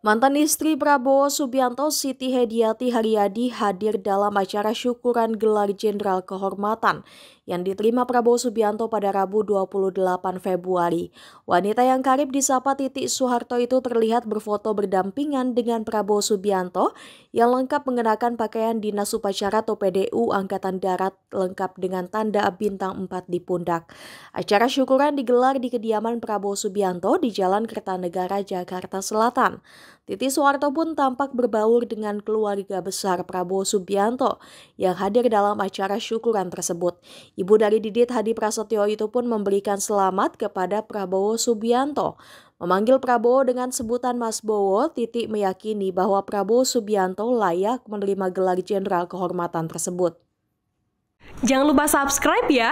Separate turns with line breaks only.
Mantan istri Prabowo Subianto Siti Hediati Haryadi hadir dalam acara syukuran gelar jenderal kehormatan yang diterima Prabowo Subianto pada Rabu 28 Februari. Wanita yang karib disapa Titik Soeharto itu terlihat berfoto berdampingan dengan Prabowo Subianto yang lengkap mengenakan pakaian Dinas Upacara atau PDU Angkatan Darat lengkap dengan tanda bintang 4 di pundak. Acara syukuran digelar di kediaman Prabowo Subianto di Jalan Kertanegara, Jakarta Selatan. Titi Soeharto pun tampak berbaur dengan keluarga besar Prabowo Subianto yang hadir dalam acara syukuran tersebut. Ibu dari Didit Hadi Prasetyo itu pun memberikan selamat kepada Prabowo Subianto. Memanggil Prabowo dengan sebutan Mas Bowo, Titi meyakini bahwa Prabowo Subianto layak menerima gelar jenderal kehormatan tersebut.
Jangan lupa subscribe ya!